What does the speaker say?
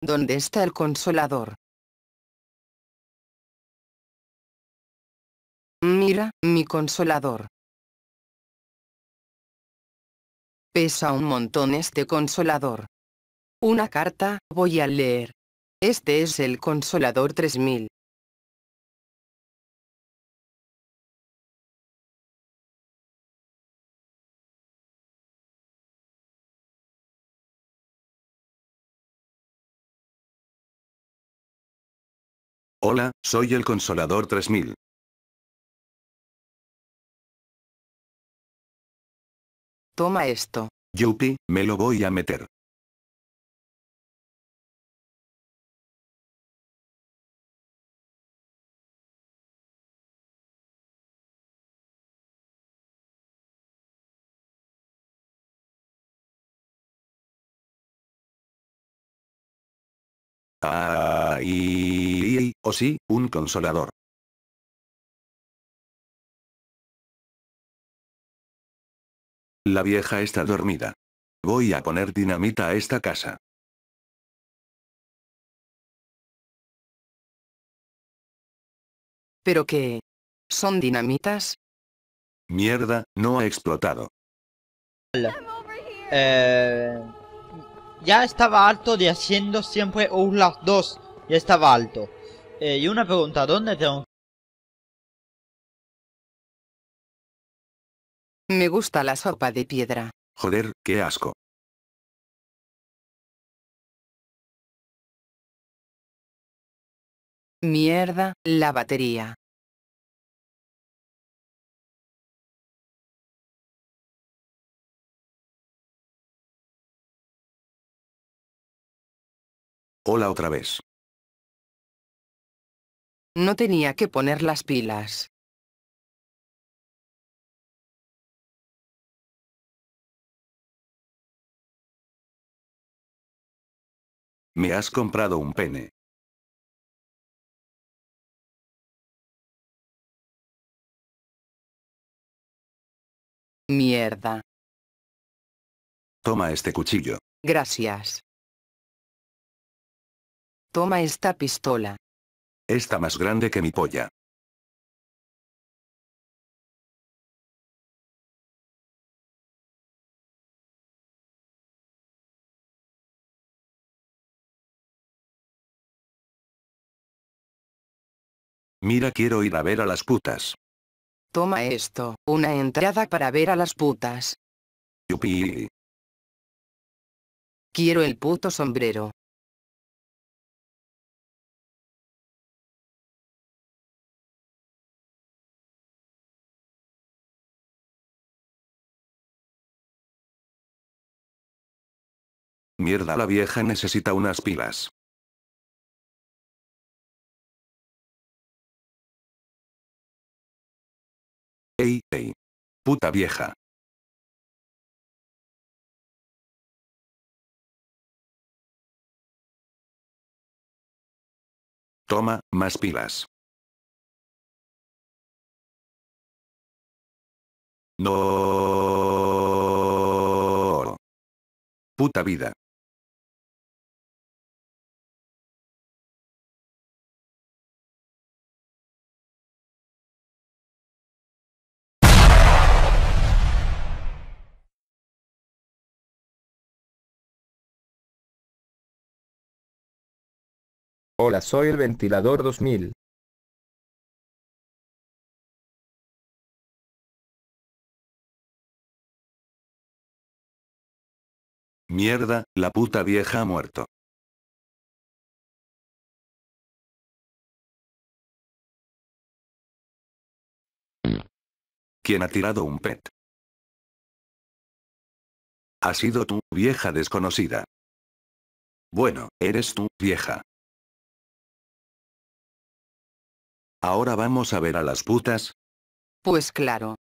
¿Dónde está el consolador? Mira, mi consolador. Pesa un montón este consolador. Una carta, voy a leer. Este es el consolador 3000. Hola, soy el Consolador 3000. Toma esto. Yupi, me lo voy a meter. Ah, o sí, un consolador. La vieja está dormida. Voy a poner dinamita a esta casa. ¿Pero qué? ¿Son dinamitas? Mierda, no ha explotado. Eh, ya estaba alto de haciendo siempre un las dos. Ya estaba alto. Eh, y una pregunta, ¿dónde tengo Me gusta la sopa de piedra. Joder, qué asco. Mierda, la batería. Hola otra vez. No tenía que poner las pilas. Me has comprado un pene. Mierda. Toma este cuchillo. Gracias. Toma esta pistola. Está más grande que mi polla. Mira quiero ir a ver a las putas. Toma esto, una entrada para ver a las putas. Yupi. Quiero el puto sombrero. Mierda, la vieja necesita unas pilas. Ey, ey. Puta vieja. Toma, más pilas. No. Puta vida. Hola soy el ventilador 2000. Mierda, la puta vieja ha muerto. ¿Quién ha tirado un pet? Ha sido tu vieja desconocida. Bueno, eres tú, vieja. ¿Ahora vamos a ver a las putas? Pues claro.